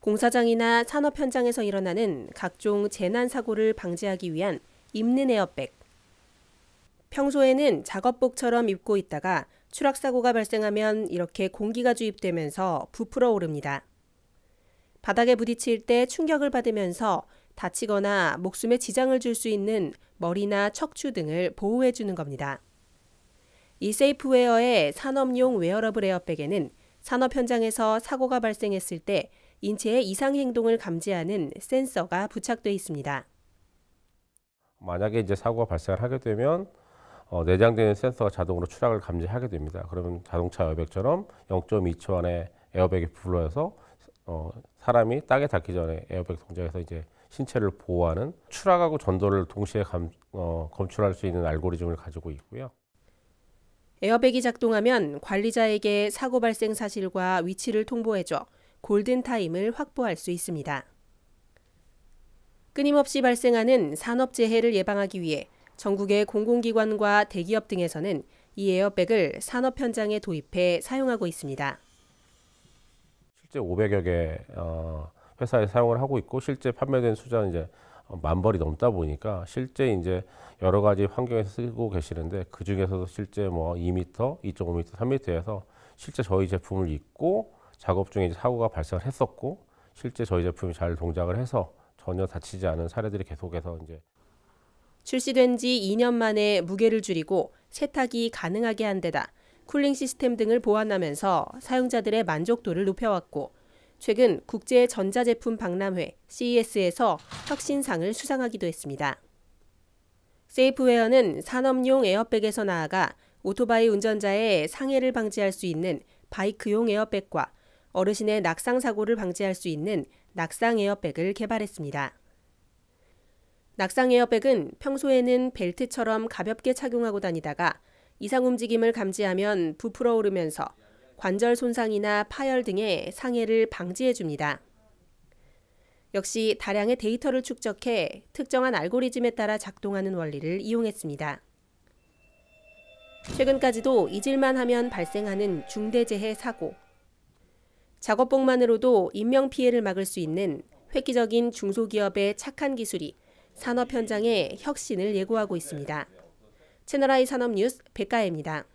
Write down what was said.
공사장이나 산업 현장에서 일어나는 각종 재난 사고를 방지하기 위한 입는 에어백. 평소에는 작업복처럼 입고 있다가 추락 사고가 발생하면 이렇게 공기가 주입되면서 부풀어 오릅니다. 바닥에 부딪힐 때 충격을 받으면서 다치거나 목숨에 지장을 줄 수 있는 머리나 척추 등을 보호해 주는 겁니다. 이 세이프웨어의 산업용 웨어러블 에어백에는 산업 현장에서 사고가 발생했을 때 인체의 이상 행동을 감지하는 센서가 부착돼 있습니다. 만약에 이제 사고가 발생을 하게 되면 어, 내장되는 센서가 자동으로 추락을 감지하게 됩니다. 그러면 자동차 에어백처럼 0.2초 안에 에어백이 불러서 어, 사람이 땅에 닿기 전에 에어백 동작에서 이제 신체를 보호하는 추락하고 전도를 동시에 감, 어, 검출할 수 있는 알고리즘을 가지고 있고요. 에어백이 작동하면 관리자에게 사고 발생 사실과 위치를 통보해줘 골든타임을 확보할 수 있습니다. 끊임없이 발생하는 산업재해를 예방하기 위해 전국의 공공기관과 대기업 등에서는 이 에어백을 산업 현장에 도입해 사용하고 있습니다. 실제 500여 개 어, 회사에 사용을 하고 있고 실제 판매된 수자는 이제 어, 만 벌이 넘다 보니까 실제 이제 여러 가지 환경에서 쓰고 계시는데 그 중에서도 실제 뭐 2m, 2.5m, 3m에서 실제 저희 제품을 입고 작업 중에 사고가 발생했었고 실제 저희 제품이 잘 동작을 해서 전혀 다치지 않은 사례들이 계속해서 이제 출시된 지 2년 만에 무게를 줄이고 세탁이 가능하게 한 데다 쿨링 시스템 등을 보완하면서 사용자들의 만족도를 높여왔고 최근 국제 전자제품 박람회 CES에서 혁신상을 수상하기도 했습니다. 세이프웨어는 산업용 에어백에서 나아가 오토바이 운전자의 상해를 방지할 수 있는 바이크용 에어백과 어르신의 낙상 사고를 방지할 수 있는 낙상 에어백을 개발했습니다. 낙상 에어백은 평소에는 벨트처럼 가볍게 착용하고 다니다가 이상 움직임을 감지하면 부풀어 오르면서 관절 손상이나 파열 등의 상해를 방지해 줍니다. 역시 다량의 데이터를 축적해 특정한 알고리즘에 따라 작동하는 원리를 이용했습니다. 최근까지도 잊을만 하면 발생하는 중대재해 사고, 작업복만으로도 인명 피해를 막을 수 있는 획기적인 중소기업의 착한 기술이 산업 현장에 혁신을 예고하고 있습니다. 채널I 산업뉴스 백가혜입니다.